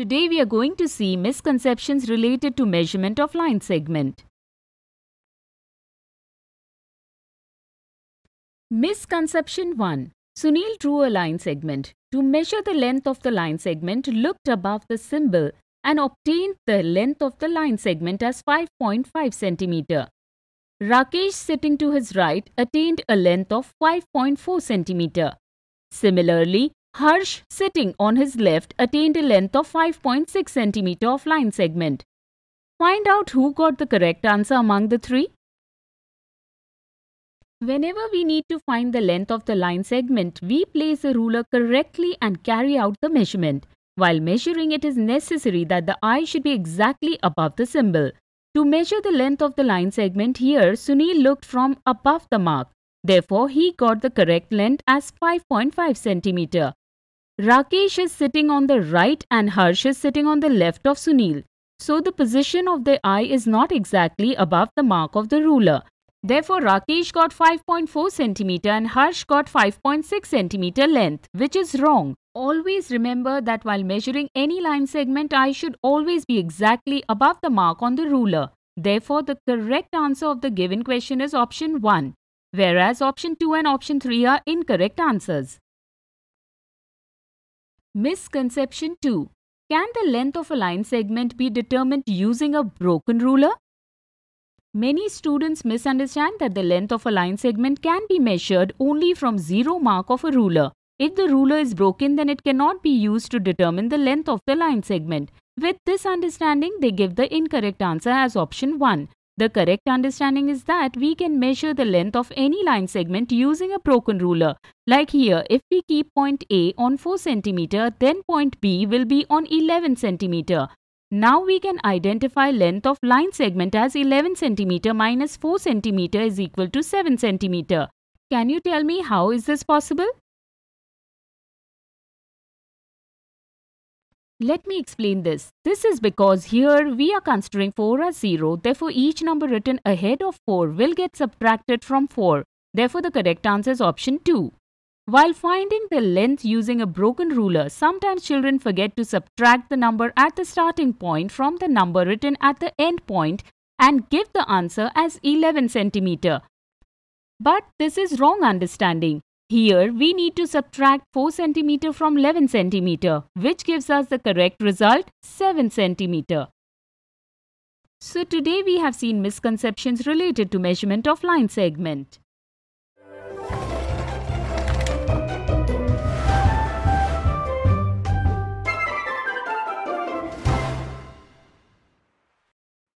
Today we are going to see misconceptions related to measurement of line segment. Misconception 1. Sunil drew a line segment. To measure the length of the line segment, looked above the symbol and obtained the length of the line segment as 5.5 cm. Rakesh sitting to his right attained a length of 5.4 cm. Similarly, Harsh, sitting on his left, attained a length of 5.6 cm of line segment. Find out who got the correct answer among the three. Whenever we need to find the length of the line segment, we place the ruler correctly and carry out the measurement. While measuring, it is necessary that the eye should be exactly above the symbol. To measure the length of the line segment here, Sunil looked from above the mark. Therefore, he got the correct length as 5.5 cm. Rakesh is sitting on the right and Harsh is sitting on the left of Sunil. So the position of the eye is not exactly above the mark of the ruler. Therefore, Rakesh got 5.4 cm and Harsh got 5.6 cm length, which is wrong. Always remember that while measuring any line segment, I should always be exactly above the mark on the ruler. Therefore, the correct answer of the given question is option 1, whereas option 2 and option 3 are incorrect answers. Misconception 2. Can the length of a line segment be determined using a broken ruler? Many students misunderstand that the length of a line segment can be measured only from zero mark of a ruler. If the ruler is broken, then it cannot be used to determine the length of the line segment. With this understanding, they give the incorrect answer as option 1. The correct understanding is that we can measure the length of any line segment using a Procon ruler. Like here, if we keep point A on 4 cm, then point B will be on 11 cm. Now we can identify length of line segment as 11 cm minus 4 cm is equal to 7 cm. Can you tell me how is this possible? Let me explain this. This is because here we are considering 4 as 0, therefore each number written ahead of 4 will get subtracted from 4. Therefore the correct answer is option 2. While finding the length using a broken ruler, sometimes children forget to subtract the number at the starting point from the number written at the end point and give the answer as 11 centimeter. But this is wrong understanding. Here we need to subtract 4 cm from 11 cm which gives us the correct result 7 cm. So today we have seen misconceptions related to measurement of line segment.